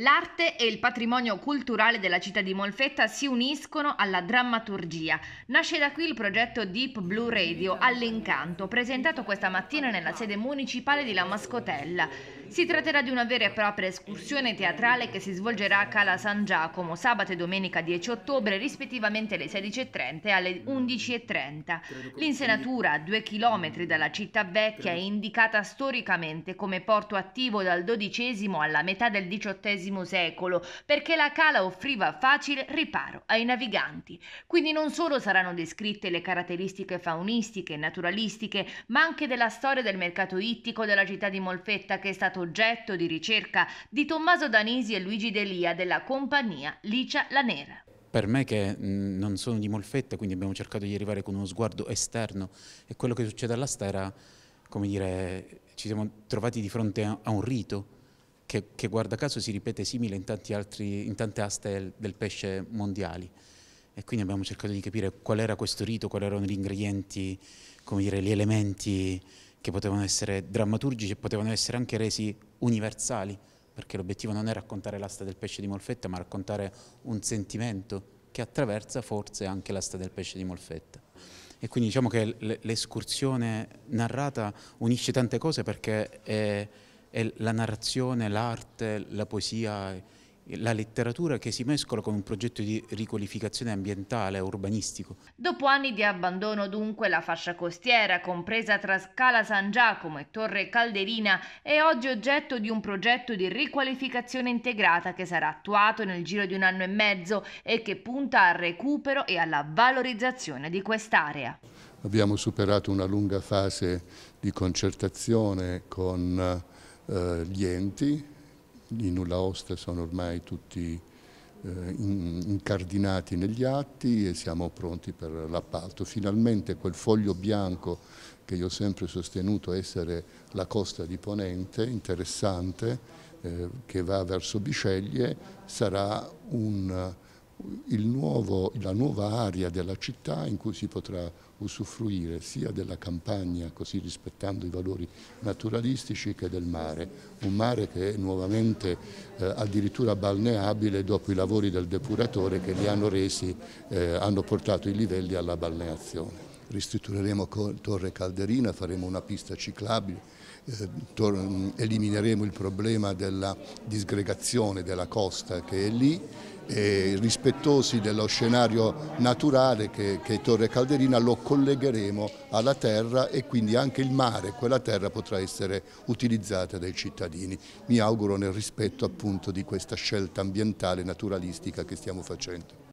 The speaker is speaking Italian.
L'arte e il patrimonio culturale della città di Molfetta si uniscono alla drammaturgia. Nasce da qui il progetto Deep Blue Radio all'incanto, presentato questa mattina nella sede municipale di La Mascotella. Si tratterà di una vera e propria escursione teatrale che si svolgerà a Cala San Giacomo sabato e domenica 10 ottobre rispettivamente alle 16.30 e alle 11.30. L'insenatura a due chilometri dalla città vecchia è indicata storicamente come porto attivo dal XII alla metà del XVIII secolo perché la cala offriva facile riparo ai naviganti. Quindi non solo saranno descritte le caratteristiche faunistiche e naturalistiche ma anche della storia del mercato ittico della città di Molfetta che è stato stato oggetto di ricerca di Tommaso Danisi e Luigi Delia della compagnia Licia La Nera per me che non sono di Molfetta, quindi abbiamo cercato di arrivare con uno sguardo esterno e quello che succede alla stera, come dire, ci siamo trovati di fronte a un rito che, che guarda caso si ripete simile in, altri, in tante aste del pesce mondiali e quindi abbiamo cercato di capire qual era questo rito, quali erano gli ingredienti, come dire, gli elementi che potevano essere drammaturgici e potevano essere anche resi universali, perché l'obiettivo non è raccontare l'asta del pesce di Molfetta, ma raccontare un sentimento che attraversa forse anche l'asta del pesce di Molfetta. E quindi diciamo che l'escursione narrata unisce tante cose perché è, è la narrazione, l'arte, la poesia la letteratura che si mescola con un progetto di riqualificazione ambientale e urbanistico. Dopo anni di abbandono dunque la fascia costiera, compresa tra Scala San Giacomo e Torre Calderina, è oggi oggetto di un progetto di riqualificazione integrata che sarà attuato nel giro di un anno e mezzo e che punta al recupero e alla valorizzazione di quest'area. Abbiamo superato una lunga fase di concertazione con eh, gli enti di nulla osta sono ormai tutti eh, incardinati negli atti e siamo pronti per l'appalto. Finalmente quel foglio bianco che io ho sempre sostenuto essere la costa di Ponente, interessante, eh, che va verso Bisceglie, sarà un nuovo, la nuova area della città in cui si potrà usufruire sia della campagna, così rispettando i valori naturalistici, che del mare. Un mare che è nuovamente eh, addirittura balneabile dopo i lavori del depuratore che li hanno resi, eh, hanno portato i livelli alla balneazione. Ristruttureremo Torre Calderina, faremo una pista ciclabile, eh, mm, elimineremo il problema della disgregazione della costa che è lì e rispettosi dello scenario naturale che, che, è Torre Calderina lo collegheremo alla terra e quindi anche il mare, quella terra potrà essere utilizzata dai cittadini. Mi auguro nel rispetto appunto di questa scelta ambientale naturalistica che stiamo facendo.